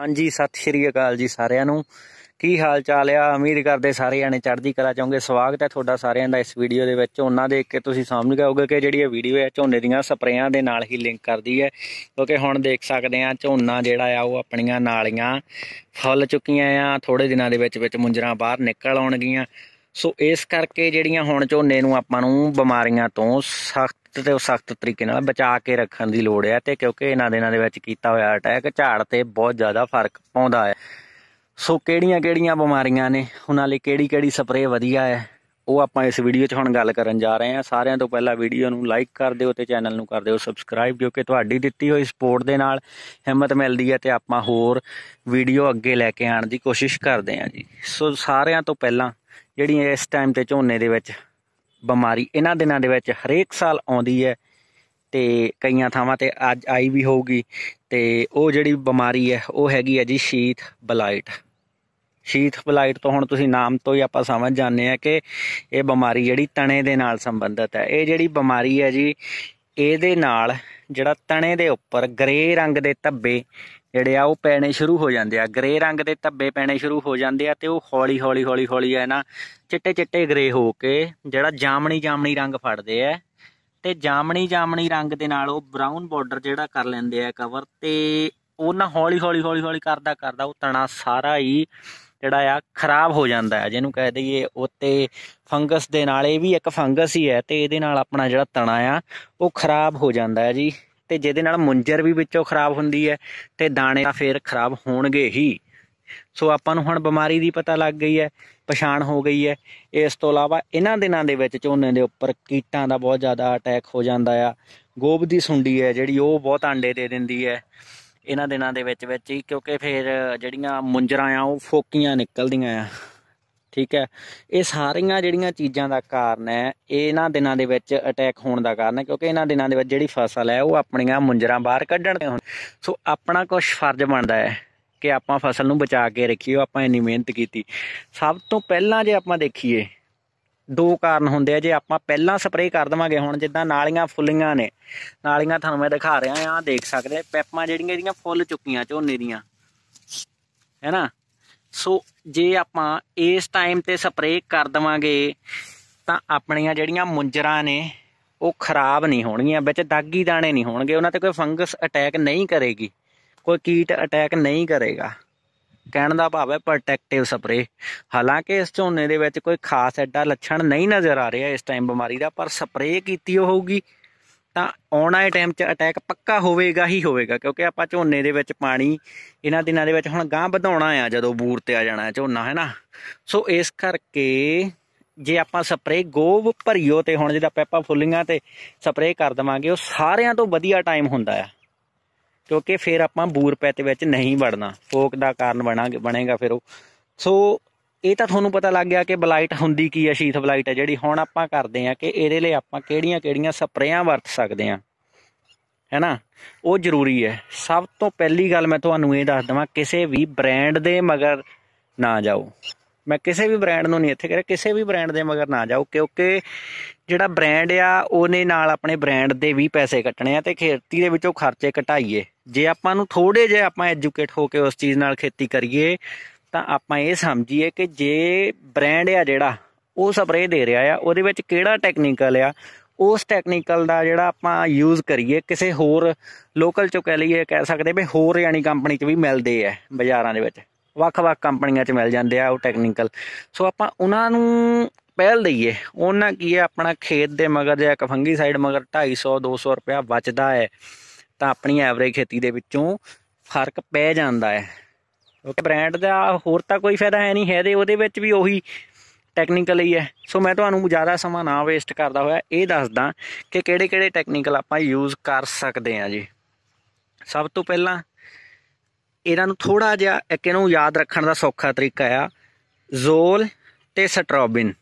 ਹਾਂਜੀ ਸਤਿ ਸ਼੍ਰੀ ਅਕਾਲ ਜੀ ਸਾਰਿਆਂ ਨੂੰ ਕੀ ਹਾਲ ਚਾਲ ਆ ਉਮੀਦ ਕਰਦੇ ਸਾਰੇ ਜਾਣੇ ਚੜ੍ਹਦੀ ਕਲਾ ਚਾਹੁੰਗੇ ਸਵਾਗਤ ਹੈ ਤੁਹਾਡਾ ਸਾਰਿਆਂ ਦਾ ਇਸ ਵੀਡੀਓ ਦੇ ਵਿੱਚ ਉਹਨਾਂ ਦੇ ਕਿ ਤੁਸੀਂ ਸਮਝ ਗਏ ਹੋਗੇ ਕਿ ਜਿਹੜੀ ਇਹ ਵੀਡੀਓ ਹੈ ਝੋਨੇ ਦੀਆਂ ਸਪਰੇਆਂ ਦੇ ਨਾਲ ਹੀ ਲਿੰਕ ਕਰਦੀ ਹੈ ਕਿਉਂਕਿ ਹੁਣ ਦੇਖ ਸਕਦੇ ਆ ਝੋਨਾ ਜਿਹੜਾ ਆ ਉਹ ਆਪਣੀਆਂ ਨਾਲੀਆਂ ਫੁੱਲ ਚੁੱਕੀਆਂ ਆ ਥੋੜੇ ਦਿਨਾਂ ਦੇ ਵਿੱਚ ਵਿੱਚ ਮੁੰਜਰਾਂ ਬਾਹਰ ਨਿਕਲ ਆਉਣਗੀਆਂ ਸੋ ਇਸ ਕਰਕੇ ਜਿਹੜੀਆਂ ਹੁਣ ਝੋਨੇ ਨੂੰ ਆਪਾਂ ਨੂੰ ਬਿਮਾਰੀਆਂ ਤੋਂ ਸਖਤ ਸਖਤ ਤੇ ਸਖਤ ਤਰੀਕੇ ਨਾਲ ਬਚਾ ਕੇ ਰੱਖਣ ਦੀ ਲੋੜ ਹੈ ਤੇ ਕਿਉਂਕਿ ਇਹਨਾਂ ਦਿਨਾਂ ਦੇ ਵਿੱਚ ਕੀਤਾ ਹੋਇਆ ਅਟੈਕ ਝਾੜ ਤੇ ਬਹੁਤ ਜ਼ਿਆਦਾ ਫਰਕ ਪਾਉਂਦਾ ਹੈ ਸੋ ਕਿਹੜੀਆਂ-ਕਿਹੜੀਆਂ ਬਿਮਾਰੀਆਂ ਨੇ ਉਹਨਾਂ ਲਈ ਕਿਹੜੀ-ਕਿਹੜੀ ਸਪਰੇਅ ਵਧੀਆ ਹੈ ਉਹ ਆਪਾਂ ਇਸ ਵੀਡੀਓ 'ਚ ਹੁਣ ਗੱਲ ਕਰਨ ਜਾ ਰਹੇ ਹਾਂ ਸਾਰਿਆਂ ਤੋਂ ਪਹਿਲਾਂ ਵੀਡੀਓ ਨੂੰ ਲਾਈਕ ਕਰ ਦਿਓ ਤੇ ਚੈਨਲ ਨੂੰ ਕਰ ਦਿਓ ਸਬਸਕ੍ਰਾਈਬ ਕਿਉਂਕਿ ਤੁਹਾਡੀ ਦਿੱਤੀ ਹੋਈ ਸਪੋਰਟ ਦੇ ਨਾਲ ਹਿੰਮਤ ਮਿਲਦੀ ਹੈ ਤੇ ਆਪਾਂ ਹੋਰ ਵੀਡੀਓ ਅੱਗੇ ਲੈ ਕੇ ਆਉਣ ਦੀ ਕੋਸ਼ਿਸ਼ ਕਰਦੇ ਹਾਂ ਜੀ ਸੋ ਸਾਰਿਆਂ ਤੋਂ ਪਹਿਲਾਂ ਜਿਹੜੀ ਇਸ ਟਾਈਮ ਤੇ ਝੋਨੇ ਦੇ ਵਿੱਚ ਬਿਮਾਰੀ ਇਹਨਾਂ ਦਿਨਾਂ ਦੇ ਵਿੱਚ ਹਰੇਕ ਸਾਲ ਆਉਂਦੀ ਹੈ ਤੇ ਕਈਆਂ ਥਾਵਾਂ ਤੇ ਅੱਜ ਆਈ ਵੀ ਹੋਊਗੀ ਤੇ ਉਹ ਜਿਹੜੀ ਬਿਮਾਰੀ ਹੈ ਉਹ ਹੈਗੀ ਹੈ ਜੀ ਸ਼ੀਥ ਬਲਾਈਟ ਸ਼ੀਥ ਬਲਾਈਟ ਤੋਂ ਹੁਣ ਤੁਸੀਂ ਨਾਮ ਤੋਂ ਹੀ ਆਪਾਂ ਸਮਝ ਜਾਂਦੇ ਆ ਕਿ ਇਹ ਬਿਮਾਰੀ ਜਿਹੜੀ ਤਣੇ ਦੇ ਨਾਲ ਸੰਬੰਧਿਤ ਹੈ ਇਹ ਜਿਹੜੀ ਬਿਮਾਰੀ ਹੈ ਜੀ ਇਹਦੇ ਨਾਲ ਜਿਹੜਾ ਤਣੇ ਦੇ ਉੱਪਰ ਗ੍ਰੇ ਰੰਗ ਦੇ ਧੱਬੇ ਜਿਹੜੇ ਆ ਉਹ ਪੈਣੇ ਸ਼ੁਰੂ ਹੋ ਜਾਂਦੇ ਆ ਗ੍ਰੇ ਰੰਗ ਦੇ ਧੱਬੇ ਪੈਣੇ ਸ਼ੁਰੂ ਹੋ ਜਾਂਦੇ ਆ ਤੇ ਉਹ ਹੌਲੀ ਹੌਲੀ ਹੌਲੀ ਹੌਲੀ ਆ ਨਾ ਚਿੱਟੇ ਚਿੱਟੇ ਗ੍ਰੇ ਹੋ ਕੇ ਜਿਹੜਾ ਜਾਮਣੀ ਜਾਮਣੀ ਰੰਗ ਫੜਦੇ ਆ ਤੇ ਜਾਮਣੀ ਜਾਮਣੀ ਰੰਗ ਦੇ ਨਾਲ ਉਹ ਬ੍ਰਾਊਨ ਬਾਰਡਰ ਜਿਹੜਾ ਕਰ ਲੈਂਦੇ ਆ ਕਵਰ ਤੇ ਉਹ ਨਾ ਹੌਲੀ ਹੌਲੀ ਹੌਲੀ ਹੌਲੀ ਕਰਦਾ ਕਰਦਾ ਉਹ ਤਣਾ ਸਾਰਾ ਹੀ ਜਿਹੜਾ ਆ ਖਰਾਬ ਹੋ ਜਾਂਦਾ ਹੈ ਜਿਹਨੂੰ ਕਹਿ ਦਈਏ ਉੱਤੇ ਫੰਗਸ ਦੇ ਨਾਲ ਇਹ ਵੀ ਇੱਕ ਫੰਗਸ ਹੀ ਹੈ ਤੇ ਇਹਦੇ ਨਾਲ ਆਪਣਾ ਜਿਹੜਾ ਤਣਾ ਆ ਉਹ ਖਰਾਬ ਹੋ ਜਾਂਦਾ ਹੈ ਜੀ ਤੇ ਜਿਹਦੇ ਨਾਲ ਮੁੰਜਰ ਵੀ ਵਿੱਚੋਂ ਖਰਾਬ ਹੁੰਦੀ ਹੈ ਤੇ ਦਾਣੇ ਤਾਂ ਫੇਰ ਖਰਾਬ ਹੋਣਗੇ ਹੀ ਸੋ ਆਪਾਂ ਨੂੰ ਹੁਣ ਬਿਮਾਰੀ ਦੀ ਪਤਾ ਲੱਗ ਗਈ ਹੈ ਪਛਾਣ ਹੋ ਗਈ ਹੈ ਇਸ ਤੋਂ ਇਲਾਵਾ ਇਹਨਾਂ ਦਿਨਾਂ ਦੇ ਵਿੱਚ ਝੋਨੇ ਦੇ ਉੱਪਰ ਕੀਟਾਂ ਦਾ ਬਹੁਤ ਜ਼ਿਆਦਾ ਅਟੈਕ ਹੋ ਜਾਂਦਾ ਆ ਗੋਬ ਦੀ ਸੁੰਡੀ ਹੈ ਜਿਹੜੀ ਉਹ ਬਹੁਤ ਆਂਡੇ ਦੇ ਦਿੰਦੀ ਹੈ ਇਹਨਾਂ ਦਿਨਾਂ ਦੇ ਵਿੱਚ ਵਿੱਚ ਹੀ ਕਿਉਂਕਿ ਫੇਰ ਜਿਹੜੀਆਂ ਮੁੰਜਰਾਂ ਆ ਉਹ ਫੋਕੀਆਂ ਨਿਕਲਦੀਆਂ ਆ ਠੀਕ ਹੈ ਇਹ ਸਾਰੀਆਂ ਜਿਹੜੀਆਂ ਚੀਜ਼ਾਂ ਦਾ ਕਾਰਨ ਹੈ ਇਹਨਾਂ ਦਿਨਾਂ ਦੇ ਵਿੱਚ ਅਟੈਕ ਹੋਣ ਦਾ ਕਾਰਨ ਹੈ ਕਿਉਂਕਿ ਇਹਨਾਂ ਦਿਨਾਂ ਦੇ ਵਿੱਚ ਜਿਹੜੀ ਫਸਲ ਹੈ ਉਹ ਆਪਣੀਆਂ ਮੁੰਜਰਾਂ ਬਾਹਰ ਕੱਢਣ ਦੇ ਹੁਣ ਸੋ ਆਪਣਾ ਕੁਝ ਫਰਜ਼ ਬਣਦਾ ਹੈ ਕਿ ਆਪਾਂ ਫਸਲ ਨੂੰ ਬਚਾ ਕੇ ਰੱਖੀਓ ਆਪਾਂ ਇੰਨੀ ਮਿਹਨਤ ਕੀਤੀ ਸਭ ਤੋਂ ਪਹਿਲਾਂ ਜੇ ਆਪਾਂ ਦੇਖੀਏ ਦੋ ਕਾਰਨ ਹੁੰਦੇ ਆ ਜੇ ਆਪਾਂ ਪਹਿਲਾਂ ਸਪਰੇਅ ਕਰ ਦਵਾਂਗੇ ਹੁਣ ਜਿੱਦਾਂ ਨਾਲੀਆਂ ਫੁੱਲੀਆਂ ਨੇ ਨਾਲੀਆਂ ਤੁਹਾਨੂੰ ਮੈਂ ਦਿਖਾ ਰਿਹਾ ਆ ਦੇਖ ਸਕਦੇ ਪੈਪਾਂ ਜਿਹੜੀਆਂ ਇਹਦੀਆਂ ਫੁੱਲ ਚੁੱਕੀਆਂ ਝੋਨੇ ਦੀਆਂ ਹੈਨਾ ਸੋ ਜੇ ਆਪਾਂ ਇਸ ਟਾਈਮ ਤੇ ਸਪਰੇਅ ਕਰ ਦਵਾਂਗੇ ਤਾਂ ਆਪਣੀਆਂ ਜਿਹੜੀਆਂ ਮੁੰਜਰਾਂ ਨੇ ਉਹ ਖਰਾਬ ਨਹੀਂ ਹੋਣਗੀਆਂ ਵਿੱਚ ਦਾਗੀ ਦਾਣੇ ਨਹੀਂ ਹੋਣਗੇ ਉਹਨਾਂ ਤੇ ਕੋਈ ਫੰਗਸ ਅਟੈਕ ਨਹੀਂ ਕਰੇਗੀ ਕੋਈ ਕੀਟ ਅਟੈਕ ਨਹੀਂ ਕਰੇਗਾ ਕਹਿਣ ਦਾ ਭਾਵ ਹੈ ਪ੍ਰੋਟੈਕਟਿਵ ਸਪਰੇ ਹਾਲਾਂਕਿ ਇਸ ਝੋਨੇ ਦੇ ਵਿੱਚ ਕੋਈ ਖਾਸ ਐਡਾ ਲੱਛਣ ਨਹੀਂ ਨਜ਼ਰ ਆ ਰਿਹਾ ਇਸ ਟਾਈਮ ਬਿਮਾਰੀ ਦਾ ਪਰ ਸਪਰੇ ਕੀਤੀ ਹੋਊਗੀ ਤਾਂ ਆਉਣ ਵਾਲੇ ਟਾਈਮ 'ਚ ਅਟੈਕ ਪੱਕਾ ਹੋਵੇਗਾ ਹੀ ਹੋਵੇਗਾ ਕਿਉਂਕਿ ਆਪਾਂ ਝੋਨੇ ਦੇ ਵਿੱਚ ਪਾਣੀ ਇਹਨਾਂ ਦਿਨਾਂ ਦੇ ਵਿੱਚ ਹੁਣ ਗਾਂ ਵਧਾਉਣਾ ਆ ਜਦੋਂ ਬੂਰ ਤੇ ਆ ਜਾਣਾ ਝੋਨਾ ਹੈ ਨਾ ਸੋ ਇਸ ਕਰਕੇ ਜੇ ਆਪਾਂ ਸਪਰੇ ਗੋਬ ਭਰਿਓ ਤੇ ਹੁਣ ਜਿਹਦਾ ਪੈਪਾ ਫੁੱਲੀਆਂ ਤੇ ਸਪਰੇ ਕਰ ਦਵਾਂਗੇ ਉਹ ਸਾਰਿਆਂ ਤੋਂ ਵਧੀਆ ਟਾਈਮ ਹੁੰਦਾ ਆ ਕਿਉਂਕਿ ਫਿਰ ਆਪਾਂ ਬੂਰ ਪੈ ਤੇ ਵਿੱਚ ਨਹੀਂ ਵੜਨਾ ਫੋਕ ਦਾ ਕਾਰਨ ਬਣਾਂਗੇ ਬਣੇਗਾ ਫਿਰ ਉਹ ਸੋ ਇਹ ਤਾਂ ਤੁਹਾਨੂੰ ਪਤਾ ਲੱਗ ਗਿਆ ਕਿ ਬਲਾਈਟ ਹੁੰਦੀ ਕੀ ਹੈ ਸ਼ੀਥ ਬਲਾਈਟ ਹੈ ਜਿਹੜੀ ਹੁਣ ਆਪਾਂ ਕਰਦੇ ਆ ਕਿ ਇਹਦੇ ਲਈ ਆਪਾਂ ਕਿਹੜੀਆਂ-ਕਿਹੜੀਆਂ ਸਪਰੇਆਂ ਵਰਤ ਸਕਦੇ ਆ ਹੈਨਾ ਉਹ ਜ਼ਰੂਰੀ ਹੈ ਸਭ ਤੋਂ ਪਹਿਲੀ ਗੱਲ ਮੈਂ ਤੁਹਾਨੂੰ ਇਹ ਦੱਸ ਦਵਾਂ ਕਿਸੇ ਵੀ ਬ੍ਰਾਂਡ ਦੇ ਮਗਰ ਨਾ ਜਾਓ ਮੈਂ ਕਿਸੇ ਵੀ ਬ੍ਰਾਂਡ ਨੂੰ ਨਹੀਂ ਇੱਥੇ ਕਰਿਆ ਕਿਸੇ ਵੀ ਬ੍ਰਾਂਡ ਦੇ ਮਗਰ ਨਾ ਜਾਓ ਕਿਉਂਕਿ ਜਿਹੜਾ ਬ੍ਰਾਂਡ ਆ ਉਹਨੇ ਨਾਲ ਆਪਣੇ ਬ੍ਰਾਂਡ ਦੇ ਵੀ ਪੈਸੇ ਕੱਟਣੇ ਆ ਤੇ ਖੇਤੀ ਦੇ ਵਿੱਚੋਂ ਖਰਚੇ ਘਟਾਈਏ ਜੇ ਆਪਾਂ ਨੂੰ ਥੋੜੇ ਜਿਹਾ ਆਪਾਂ ਐਜੂਕੇਟ ਹੋ ਕੇ ਉਸ ਚੀਜ਼ ਨਾਲ ਖੇਤੀ ਕਰੀਏ ਤਾਂ ਆਪਾਂ ਇਹ ਸਮਝੀਏ ਕਿ ਜੇ ਬ੍ਰਾਂਡ ਆ ਜਿਹੜਾ ਉਹ ਸਪਰੇਅ ਦੇ ਰਿਹਾ ਆ ਉਹਦੇ ਵਿੱਚ ਕਿਹੜਾ ਟੈਕਨੀਕਲ ਆ ਉਸ ਟੈਕਨੀਕਲ ਦਾ ਜਿਹੜਾ ਆਪਾਂ ਯੂਜ਼ ਕਰੀਏ ਕਿਸੇ ਹੋਰ ਲੋਕਲ ਚੋਂ ਕਹਿ ਲਈਏ ਕਹਿ ਸਕਦੇ ਵੀ ਹੋਰ ਯਾਨੀ ਕੰਪਨੀ 'ਚ ਵੀ ਮਿਲਦੇ ਆ ਬਾਜ਼ਾਰਾਂ ਦੇ ਵਿੱਚ ਵੱਖ-ਵੱਖ ਕੰਪਨੀਆਂ 'ਚ ਮਿਲ ਜਾਂਦੇ ਆ ਉਹ ਟੈਕਨੀਕਲ ਸੋ ਆਪਾਂ ਉਹਨਾਂ ਨੂੰ ਪਹਿਲ ਦਈਏ ਉਹਨਾਂ ਕੀ ਹੈ ਆਪਣਾ ਖੇਤ ਦੇ ਮਗਰ ਜਾਂ ਕਫੰਗੀ ਸਾਈਡ ਮਗਰ 250 200 ਰੁਪਿਆ ਬਚਦਾ ਹੈ ਤਾਂ ਆਪਣੀ ਐਵਰੇਜ ਖੇਤੀ ਦੇ ਵਿੱਚੋਂ ਫਰਕ ਪੈ ਜਾਂਦਾ ਹੈ ਓਕੇ ਬ੍ਰਾਂਡ ਦਾ ਹੋਰ ਤਾਂ ਕੋਈ ਫਾਇਦਾ ਹੈ ਨਹੀਂ ਹੈ ਦੇ ਉਹਦੇ ਵਿੱਚ ਵੀ ਉਹੀ ਟੈਕਨੀਕਲ ਹੀ ਹੈ ਸੋ ਮੈਂ ਤੁਹਾਨੂੰ ਜ਼ਿਆਦਾ ਸਮਾਂ ਨਾ ਵੇਸਟ ਕਰਦਾ ਹੋਇਆ ਇਹ ਦੱਸਦਾ ਕਿ ਕਿਹੜੇ-ਕਿਹੜੇ ਟੈਕਨੀਕਲ ਆਪਾਂ ਯੂਜ਼ ਕਰ ਸਕਦੇ ਹਾਂ ਜੀ ਸਭ ਤੋਂ ਪਹਿਲਾਂ ਇਹਨਾਂ ਨੂੰ ਥੋੜਾ ਜਿਹਾ ਇੱਕ ਇਹਨੂੰ ਯਾਦ ਰੱਖਣ ਦਾ ਸੌਖਾ ਤਰੀਕਾ ਆ ਜ਼ੋਲ ਤੇ ਸਟ੍ਰੋਬਿਨ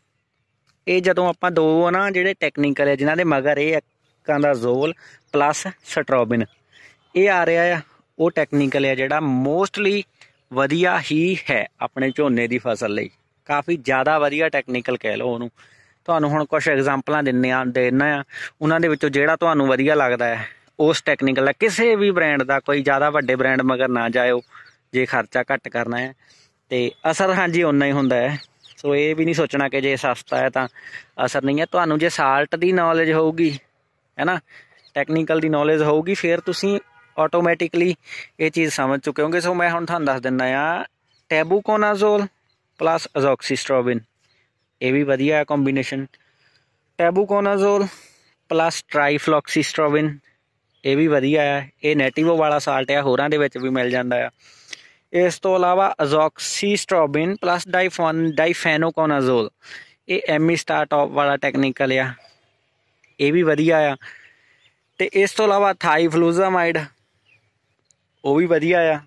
ਇਹ ਜਦੋਂ ਆਪਾਂ ਦੋ ਨਾ ਜਿਹੜੇ ਟੈਕਨੀਕਲ ਹੈ ਜਿਨ੍ਹਾਂ ਦੇ ਮਗਰ ਇਹ ਇੱਕਾਂ ਦਾ ਜ਼ੋਲ ਪਲੱਸ ਸਟ੍ਰੋਬਿਨ ਇਹ ਆ ਰਿਹਾ ਆ ਉਹ ਟੈਕਨੀਕਲ ਹੈ ਜਿਹੜਾ ਮੋਸਟਲੀ ਵਧੀਆ ਹੀ ਹੈ ਆਪਣੇ ਝੋਨੇ ਦੀ ਫਸਲ ਲਈ ਕਾਫੀ ਜ਼ਿਆਦਾ ਵਧੀਆ ਟੈਕਨੀਕਲ ਕਹਿ ਲਓ ਉਹਨੂੰ ਤੁਹਾਨੂੰ ਹੁਣ ਕੁਝ ਐਗਜ਼ਾਮਪਲਾਂ ਦਿੰਨੇ ਆ ਦੇਣਾ ਆ ਉਹਨਾਂ ਦੇ ਵਿੱਚੋਂ ਜਿਹੜਾ ਤੁਹਾਨੂੰ ਵਧੀਆ ਲੱਗਦਾ ਹੈ ਉਸ ਟੈਕਨੀਕਲ ਦਾ ਕਿਸੇ ਵੀ ਬ੍ਰਾਂਡ ਦਾ ਕੋਈ ਜ਼ਿਆਦਾ ਵੱਡੇ ਬ੍ਰਾਂਡ ਮਗਰ ਨਾ ਜਾਇਓ ਜੇ ਖਰਚਾ ਘੱਟ ਕਰਨਾ ਹੈ ਤੇ ਅਸਰ ਹਾਂਜੀ ਉਨਾ ਹੀ ਹੁੰਦਾ ਹੈ ਸੋ ਇਹ ਵੀ ਨਹੀਂ ਸੋਚਣਾ ਕਿ ਜੇ ਸਸਤਾ ਹੈ ਤਾਂ ਅਸਰ ਨਹੀਂ ਹੈ ਤੁਹਾਨੂੰ ਜੇ ਸਾਲਟ ਦੀ ਨੌਲੇਜ ਹੋਊਗੀ ਹੈਨਾ ਟੈਕਨੀਕਲ ਦੀ ਨੌਲੇਜ ਹੋਊਗੀ ਫਿਰ ਤੁਸੀਂ ਆਟੋਮੈਟਿਕਲੀ ਇਹ ਚੀਜ਼ ਸਮਝ ਚੁੱਕੇ ਹੋਗੇ ਸੋ ਮੈਂ ਹੁਣ ਤੁਹਾਨੂੰ ਦੱਸ ਦਿੰਦਾ ਆ ਟੈਬੂਕੋਨਾਜ਼ੋਲ ਪਲੱਸ ਅਜ਼ੋਕਸੀਸਟ੍ਰੋਬਿਨ ਇਹ ਵੀ ਵਧੀਆ ਕੰਬੀਨੇਸ਼ਨ ਟੈਬੂਕੋਨਾਜ਼ੋਲ ਪਲੱਸ ਟ੍ਰਾਈਫਲੋਕਸੀਸਟ੍ਰੋਬਿਨ ਇਹ ਵੀ ਵਧੀਆ ਹੈ ਇਹ ਨੈਟਿਵੋ ਵਾਲਾ ਸਾਲਟ ਆ ਹੋਰਾਂ ਦੇ ਵਿੱਚ ਵੀ ਮਿਲ ਜਾਂਦਾ ਆ ਇਸ ਤੋਂ ਇਲਾਵਾ ਅਜ਼ੋਕਸੀਸਟ੍ਰੋਬਿਨ ਪਲੱਸ ਡਾਈਫਨ ਡਾਈਫੈਨੋਕੋਨਾਜ਼ੋਲ ਇਹ ਐਮੀ ਸਟਾਰਟਅਪ ਵਾਲਾ ਟੈਕਨੀਕਲ ਆ ਇਹ ਵੀ ਵਧੀਆ ਆ ਤੇ ਇਸ ਤੋਂ ਇਲਾਵਾ ਥਾਈਫਲੂਜ਼ਾਮਾਈਡ ਉਹ ਵੀ ਵਧੀਆ ਆ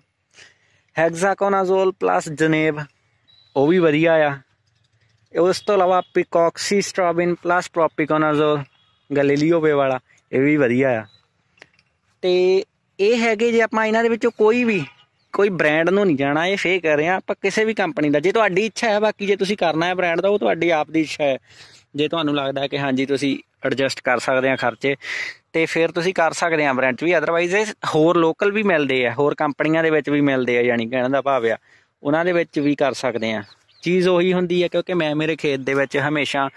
ਹੈਗਜ਼ਾਕੋਨਾਜ਼ੋਲ ਪਲੱਸ ਜਨੇਬ ਉਹ ਵੀ ਵਧੀਆ ਆ ਉਸ ਤੋਂ ਇਲਾਵਾ ਪਿਕੌਕਸੀ ਸਟ੍ਰੋਬਿਨ ਪਲੱਸ ਪ੍ਰੋਪਿਕੋਨਾਜ਼ੋਲ ਗੈਲੀਲੀਓ ਵੇ ਵਾਲਾ ਇਹ ਵੀ ਵਧੀਆ ਆ ਤੇ ਇਹ ਹੈਗੇ ਜੇ ਆਪਾਂ ਇਹਨਾਂ ਦੇ ਵਿੱਚੋਂ ਕੋਈ ਵੀ ਕੋਈ ਬ੍ਰਾਂਡ ਨੂੰ ਨਹੀਂ ਜਾਣਾ ਇਹ ਫੇਕ ਕਰ ਰਹੇ ਆ ਆਪਾਂ ਕਿਸੇ ਵੀ ਕੰਪਨੀ ਦਾ ਜੇ ਤੁਹਾਡੀ ਇੱਛਾ ਹੈ ਬਾਕੀ ਜੇ ਤੁਸੀਂ ਕਰਨਾ ਹੈ ਬ੍ਰਾਂਡ ਦਾ ਉਹ ਤੁਹਾਡੀ ਆਪ ਦੀ ਇੱਛਾ ਹੈ ਜੇ ਤੁਹਾਨੂੰ ਲੱਗਦਾ ਹੈ ਕਿ ਹਾਂਜੀ ਤੁਸੀਂ ਐਡਜਸਟ ਕਰ ਸਕਦੇ ਆ ਖਰਚੇ ਤੇ ਫਿਰ ਤੁਸੀਂ ਕਰ ਸਕਦੇ ਆ ਬ੍ਰੈਂਟ ਵੀ ਅਦਰਵਾਈਜ਼ ਇਹ ਹੋਰ ਲੋਕਲ ਵੀ ਮਿਲਦੇ ਆ ਹੋਰ ਕੰਪਨੀਆਂ ਦੇ ਵਿੱਚ ਵੀ ਮਿਲਦੇ ਆ ਯਾਨੀ ਕਹਿਣ ਦਾ ਭਾਵ ਆ ਉਹਨਾਂ ਦੇ ਵਿੱਚ ਵੀ ਕਰ ਸਕਦੇ ਆ ਚੀਜ਼ ਉਹੀ ਹੁੰਦੀ ਆ ਕਿਉਂਕਿ ਮੈਂ ਮੇਰੇ ਖੇਤ ਦੇ ਵਿੱਚ ਹਮੇਸ਼ਾ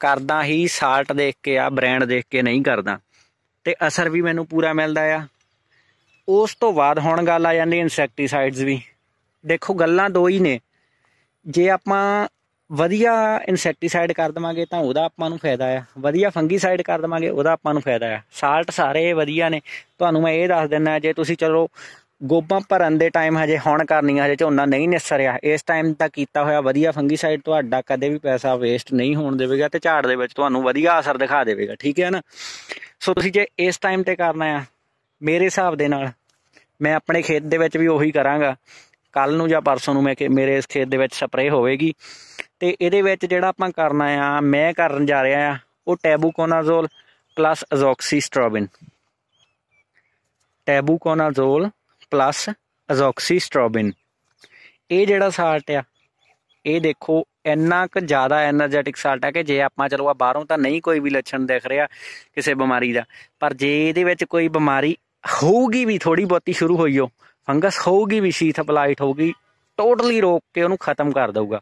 ਕਰਦਾ ਹੀ ਸਾਲਟ ਦੇਖ ਕੇ ਆ ਬ੍ਰਾਂਡ ਦੇਖ ਕੇ ਨਹੀਂ ਕਰਦਾ ਤੇ ਅਸਰ ਵੀ ਮੈਨੂੰ ਪੂਰਾ ਮਿਲਦਾ ਆ ਉਸ ਤੋਂ ਬਾਅਦ ਹੁਣ ਗੱਲ ਆ ਜਾਂਦੀ ਇਨਸੈਕਟੀਸਾਈਡਸ ਵੀ ਦੇਖੋ ਗੱਲਾਂ ਦੋ ਹੀ ਨੇ ਜੇ ਆਪਾਂ ਵਧੀਆ ਇਨਸੈਕਟੀਸਾਈਡ ਕਰ ਦਵਾਂਗੇ ਤਾਂ ਉਹਦਾ ਆਪਾਂ ਨੂੰ ਫਾਇਦਾ ਆ ਵਧੀਆ ਫੰਗੀਸਾਈਡ ਕਰ ਦਵਾਂਗੇ ਉਹਦਾ ਆਪਾਂ ਨੂੰ ਫਾਇਦਾ ਆ ਸਾਲਟ ਸਾਰੇ ਵਧੀਆ ਨੇ ਤੁਹਾਨੂੰ ਮੈਂ ਇਹ ਦੱਸ ਦਿੰਦਾ ਜੇ ਤੁਸੀਂ ਚਲੋ ਗੋਬਾਂ ਭਰਨ ਦੇ ਟਾਈਮ ਹਜੇ ਹੁਣ ਕਰਨੀਆਂ ਹਜੇ ਝੋਨਾ ਨਹੀਂ ਨਿਸਰਿਆ ਇਸ ਟਾਈਮ ਤਾਂ ਕੀਤਾ ਹੋਇਆ ਵਧੀਆ ਫੰਗੀਸਾਈਡ ਤੁਹਾਡਾ ਕਦੇ ਵੀ ਪੈਸਾ ਵੇਸਟ ਨਹੀਂ ਹੋਣ ਦੇਵੇਗਾ ਤੇ ਝਾੜ ਦੇ ਵਿੱਚ ਤੁਹਾਨੂੰ ਵਧੀਆ ਅਸਰ ਦਿਖਾ ਦੇਵੇਗਾ ਠੀਕ ਹੈ ਨਾ ਸੋ ਤੁਸੀਂ ਜੇ ਇਸ ਟਾਈਮ ਤੇ ਕਰਨਾ ਆ ਮੇਰੇ ਹਿਸਾਬ ਦੇ ਨਾਲ ਮੈਂ ਆਪਣੇ ਖੇਤ ਦੇ ਵਿੱਚ ਵੀ ਉਹੀ ਕਰਾਂਗਾ ਕੱਲ ਨੂੰ ਜਾਂ ਪਰਸੋਂ ਨੂੰ ਮੈਂ ਮੇਰੇ ਇਸ ਖੇਤ ਦੇ ਵਿੱਚ ਸਪਰੇਅ ਹੋਵੇਗੀ ਤੇ ਇਹਦੇ ਵਿੱਚ ਜਿਹੜਾ ਆਪਾਂ ਕਰਨਾ ਆ ਮੈਂ ਕਰਨ ਜਾ ਰਿਹਾ ਆ ਉਹ ਟੈਬੂਕੋਨਾਜ਼ੋਲ ਪਲੱਸ ਅਜ਼ੋਕਸੀਸਟ੍ਰੋਬਿਨ ਟੈਬੂਕੋਨਾਜ਼ੋਲ ਪਲੱਸ ਅਜ਼ੋਕਸੀਸਟ੍ਰੋਬਿਨ ਇਹ ਜਿਹੜਾ ਸਾਲਟ ਆ ਇਹ ਦੇਖੋ ਇੰਨਾ ਕੁ ਜ਼ਿਆਦਾ એનર્ਜੈਟਿਕ ਸਾਲਟ ਆ ਕਿ ਜੇ ਆਪਾਂ ਚਲੋ ਆ ਬਾਹਰੋਂ ਤਾਂ ਨਹੀਂ ਕੋਈ ਵੀ ਲੱਛਣ ਦਿਖ ਰਿਹਾ ਕਿਸੇ ਬਿਮਾਰੀ ਦਾ ਪਰ ਜੇ ਇਹਦੇ ਵਿੱਚ ਕੋਈ ਬਿਮਾਰੀ ਹੋਊਗੀ ਵੀ ਥੋੜੀ ਬਹੁਤੀ ਸ਼ੁਰੂ ਹੋਈ ਹੋ ਫੰਗਸ ਹੋਊਗੀ ਵੀ ਸ਼ੀਥ ਅਪਲਾਈਟ ਹੋਊਗੀ ਟੋਟਲੀ ਰੋਕ ਕੇ ਉਹਨੂੰ ਖਤਮ ਕਰ ਦਊਗਾ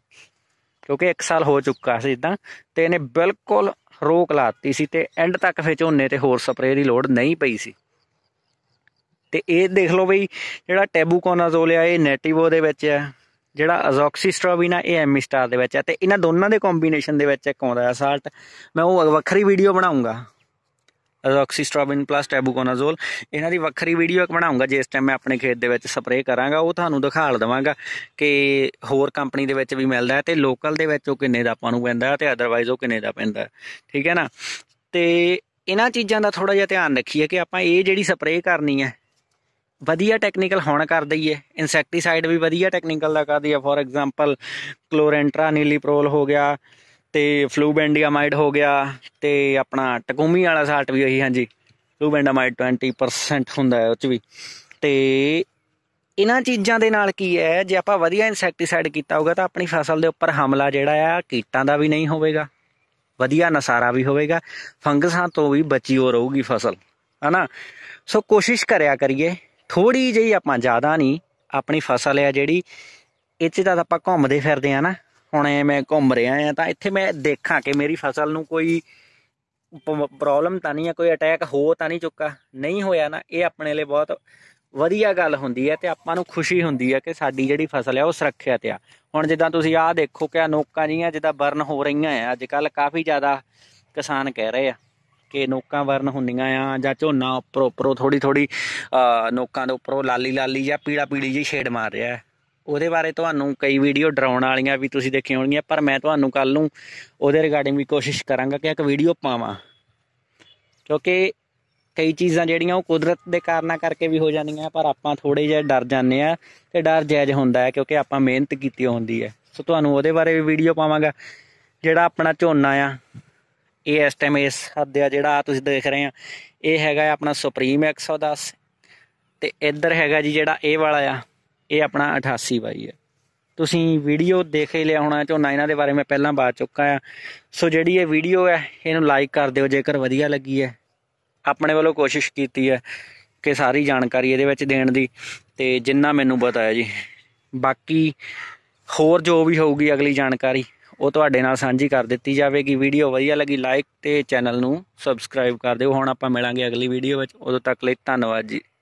ਕਿਉਂਕਿ 1 ਸਾਲ ਹੋ ਚੁੱਕਾ ਸੀ ਇਦਾਂ ਤੇ ਇਹਨੇ ਬਿਲਕੁਲ ਰੋਕ ਲਾਤੀ ਸੀ ਤੇ ਐਂਡ ਤੱਕ ਫੇ ਝੋਨੇ ਤੇ ਹੋਰ ਸਪਰੇਅ ਦੀ ਲੋੜ ਨਹੀਂ ਪਈ ਸੀ ਤੇ ਇਹ ਦੇਖ ਲਓ ਬਈ ਜਿਹੜਾ ਟੈਬੂਕੋਨਾਜ਼ੋਲ ਆ ਇਹ ਨੈਟਿਵੋ ਦੇ ਵਿੱਚ ਆ ਜਿਹੜਾ ਅਜ਼ੋਕਸੀਸਟ੍ਰੋਬਿਨਾ ਇਹ ਐਮੀ ਸਟਾਰ ਦੇ ਵਿੱਚ ਆ ਤੇ ਇਹਨਾਂ ਦੋਨਾਂ ਦੇ ਕੰਬੀਨੇਸ਼ਨ ਦੇ ਵਿੱਚ ਇੱਕ ਆਉਂਦਾ ਹੈ ਸਾਲਟ ਮੈਂ ਉਹ ਵੱਖਰੀ ਵੀਡੀਓ ਬਣਾਉਂਗਾ ਰੌਕਸੀਸਟ੍ਰੋਬਿਨ ਪਲੱਸ ਟੈਬੂਕੋਨਾਜ਼ੋਲ ਇਹਨਾਂ ਦੀ ਵੱਖਰੀ ਵੀਡੀਓ ਇੱਕ ਬਣਾਉਂਗਾ ਜਿਸ ਟਾਈਮ ਮੈਂ ਆਪਣੇ ਖੇਤ ਦੇ ਵਿੱਚ ਸਪਰੇਅ ਕਰਾਂਗਾ ਉਹ ਤੁਹਾਨੂੰ ਦਿਖਾ ਦਵਾਂਗਾ ਕਿ ਹੋਰ ਕੰਪਨੀ ਦੇ ਵਿੱਚ ਵੀ ਮਿਲਦਾ ਹੈ ਤੇ ਲੋਕਲ ਦੇ ਵਿੱਚ ਉਹ ਕਿੰਨੇ ਦਾ ਆਪਾਂ ਨੂੰ ਪੈਂਦਾ ਤੇ ਅਦਰਵਾਈਜ਼ ਉਹ ਕਿੰਨੇ ਦਾ ਪੈਂਦਾ ਠੀਕ ਹੈ ਨਾ ਤੇ ਇਹਨਾਂ ਚੀਜ਼ਾਂ ਦਾ ਥੋੜਾ ਜਿਹਾ ਧਿਆਨ ਰੱਖੀਏ ਕਿ ਆਪਾਂ ਇਹ ਜਿਹੜੀ ਸਪਰੇਅ ਕਰਨੀ ਹੈ ਵਧੀਆ ਟੈਕਨੀਕਲ ਹੁਣ ਕਰ ਦਈਏ ਇਨਸੈਕਟੀਸਾਈਡ ਵੀ ਵਧੀਆ ਟੈਕਨੀਕਲ ਦਾ ਕਰ ਦਈਏ ਫੋਰ ਐਗਜ਼ਾਮਪਲ ਕਲੋਰੈਂਟਰਾ ਨੀਲੀਪ੍ਰੋਲ ਹੋ ਗਿਆ ਤੇ ਫਲੂਬੈਂਡੀਆਮਾਈਡ ਹੋ ਗਿਆ ਤੇ ਆਪਣਾ ਟਕੂਮੀ ਵਾਲਾ ਸਾਲਟ ਵੀ ਉਹੀ ਹਾਂਜੀ ਫਲੂਬੈਂਡਾਮਾਈਡ 20% ਹੁੰਦਾ ਹੈ ਉਹ ਚ ਵੀ ਤੇ ਇਹਨਾਂ ਚੀਜ਼ਾਂ ਦੇ ਨਾਲ ਕੀ ਹੈ ਜੇ ਆਪਾਂ ਵਧੀਆ ਇਨਸੈਕਟੀਸਾਈਡ ਕੀਤਾ ਹੋਗਾ ਤਾਂ ਆਪਣੀ ਫਸਲ ਦੇ ਉੱਪਰ ਹਮਲਾ ਜਿਹੜਾ ਆ ਕੀਟਾਂ ਦਾ ਵੀ ਨਹੀਂ ਹੋਵੇਗਾ ਵਧੀਆ ਨਸਾਰਾ ਵੀ ਹੋਵੇਗਾ ਫੰਗਸਾਂ ਤੋਂ ਵੀ ਬਚੀ ਹੋ ਰਹੂਗੀ ਫਸਲ ਹਨਾ ਸੋ ਕੋਸ਼ਿਸ਼ ਕਰਿਆ ਕਰੀਏ ਥੋੜੀ ਜਿਹੀ ਆਪਾਂ ਜ਼ਿਆਦਾ ਨਹੀਂ ਆਪਣੀ ਫਸਲ ਹੈ ਜਿਹੜੀ ਇੱਥੇ ਤਾਂ ਆਪਾਂ ਘੁੰਮਦੇ ਫਿਰਦੇ ਆ ਨਾ ਹੁਣੇ ਮੈਂ ਘੁੰਮ ਰਿਹਾ ਆ ਤਾਂ ਇੱਥੇ ਮੈਂ ਦੇਖਾਂ ਕਿ ਮੇਰੀ ਫਸਲ ਨੂੰ ਕੋਈ ਪ੍ਰੋਬਲਮ ਤਾਂ ਨਹੀਂ ਆ ਕੋਈ ਅਟੈਕ ਹੋ ਤਾਂ ਨਹੀਂ ਚੁੱਕਾ ਨਹੀਂ ਹੋਇਆ ਨਾ ਇਹ ਆਪਣੇ ਲਈ ਬਹੁਤ ਵਧੀਆ ਗੱਲ ਹੁੰਦੀ ਹੈ ਤੇ ਆਪਾਂ ਨੂੰ ਖੁਸ਼ੀ ਹੁੰਦੀ ਹੈ ਕਿ ਸਾਡੀ ਜਿਹੜੀ ਫਸਲ ਹੈ ਉਹ ਸੁਰੱਖਿਅਤ ਆ ਹੁਣ ਜਿੱਦਾਂ ਤੁਸੀਂ ਆਹ ਦੇਖੋ ਕਿ ਨੋਕਾਂ ਜੀਆਂ ਜਿੱਦਾਂ ਬਰਨ ਹੋ ਰਹੀਆਂ ਆ ਅੱਜ ਕੱਲ ਕਾਫੀ ਜ਼ਿਆਦਾ ਕਿਸਾਨ ਕਹਿ ਰਹੇ ਆ ਕਿ ਨੋਕਾਂ ਵਰਨ ਹੁੰਦੀਆਂ ਆ ਜਾਂ ਝੋਨਾ ਉੱਪਰੋਂ ਉੱਪਰੋਂ ਥੋੜੀ ਥੋੜੀ ਨੋਕਾਂ ਦੇ ਉੱਪਰੋਂ ਲਾਲੀ ਲਾਲੀ ਜਾਂ ਪੀੜਾ ਪੀੜੀ ਜੀ ਛੇੜ ਮਾਰ ਰਿਹਾ ਹੈ ਉਹਦੇ ਬਾਰੇ ਤੁਹਾਨੂੰ ਕਈ ਵੀਡੀਓ ਡਰਾਉਣ ਵਾਲੀਆਂ ਵੀ ਤੁਸੀਂ ਦੇਖੀਆਂ ਹੋਣਗੀਆਂ ਪਰ ਮੈਂ ਤੁਹਾਨੂੰ ਕੱਲ ਨੂੰ ਉਹਦੇ ਰਿਗਾਰਡਿੰਗ ਵੀ ਕੋਸ਼ਿਸ਼ ਕਰਾਂਗਾ ਕਿ ਇੱਕ ਵੀਡੀਓ ਪਾਵਾਂ ਕਿਉਂਕਿ ਕਈ ਚੀਜ਼ਾਂ ਜਿਹੜੀਆਂ ਉਹ ਕੁਦਰਤ ਦੇ ਕਾਰਨਾਂ ਕਰਕੇ ਵੀ ਹੋ ਜਾਂਦੀਆਂ ਪਰ ਆਪਾਂ ਥੋੜੇ ਜਿਹਾ ਡਰ ਜਾਂਦੇ ਆ ਤੇ ਡਰ ਜਾਇਜ਼ ਹੁੰਦਾ ਹੈ ਕਿਉਂਕਿ ਆਪਾਂ ਮਿਹਨਤ ਕੀਤੀ ਹੁੰਦੀ ਹੈ ਸੋ ਤੁਹਾਨੂੰ ਉਹਦੇ ਬਾਰੇ ਵੀ ਵੀਡੀਓ ਪਾਵਾਂਗਾ ਜਿਹੜਾ ਆਪਣਾ ਝੋਨਾ ਆ ਇਹ ਇਸ ਟਾਈਮ ਇਸ ਹੱਦ ਆ ਜਿਹੜਾ ਤੁਸੀਂ ਦੇਖ ਰਹੇ ਆ ਇਹ ਹੈਗਾ ਆਪਣਾ ਸੁਪਰੀਮ 110 ਤੇ ਇੱਧਰ ਹੈਗਾ ਜੀ ਜਿਹੜਾ ਇਹ ਵਾਲਾ ਆ ਇਹ ਆਪਣਾ 88 ਬਾਈ ਹੈ ਤੁਸੀਂ ਵੀਡੀਓ ਦੇਖ ਹੀ ਲਿਆ ਹੋਣਾ ਚੋ ਇਹਨਾਂ ਦੇ ਬਾਰੇ ਮੈਂ ਪਹਿਲਾਂ ਬਾਤ ਚੁੱਕਾ ਆ ਸੋ ਜਿਹੜੀ ਇਹ ਵੀਡੀਓ ਹੈ ਇਹਨੂੰ ਲਾਈਕ ਕਰ ਦਿਓ ਜੇਕਰ ਵਧੀਆ ਲੱਗੀ ਹੈ ਆਪਣੇ ਵੱਲੋਂ ਕੋਸ਼ਿਸ਼ ਕੀਤੀ ਹੈ ਕਿ ਸਾਰੀ ਜਾਣਕਾਰੀ ਇਹਦੇ ਵਿੱਚ ਦੇਣ ਦੀ ਤੇ ਜਿੰਨਾ ਮੈਨੂੰ ਪਤਾ ਹੈ ਜੀ ਬਾਕੀ ਹੋਰ ਜੋ ਵੀ ਹੋਊਗੀ ਅਗਲੀ ਜਾਣਕਾਰੀ ਉਹ ਤੁਹਾਡੇ ਨਾਲ ਸਾਂਝੀ ਕਰ ਦਿੱਤੀ ਜਾਵੇਗੀ ਵੀਡੀਓ ਵਧੀਆ ਲੱਗੀ ਲਾਈਕ ਤੇ ਚੈਨਲ ਨੂੰ ਸਬਸਕ੍ਰਾਈਬ ਕਰ ਦਿਓ ਹੁਣ ਆਪਾਂ ਮਿਲਾਂਗੇ ਅਗਲੀ ਵੀਡੀਓ ਵਿੱਚ ਉਦੋਂ ਤੱਕ ਲਈ ਧੰਨਵਾਦ ਜੀ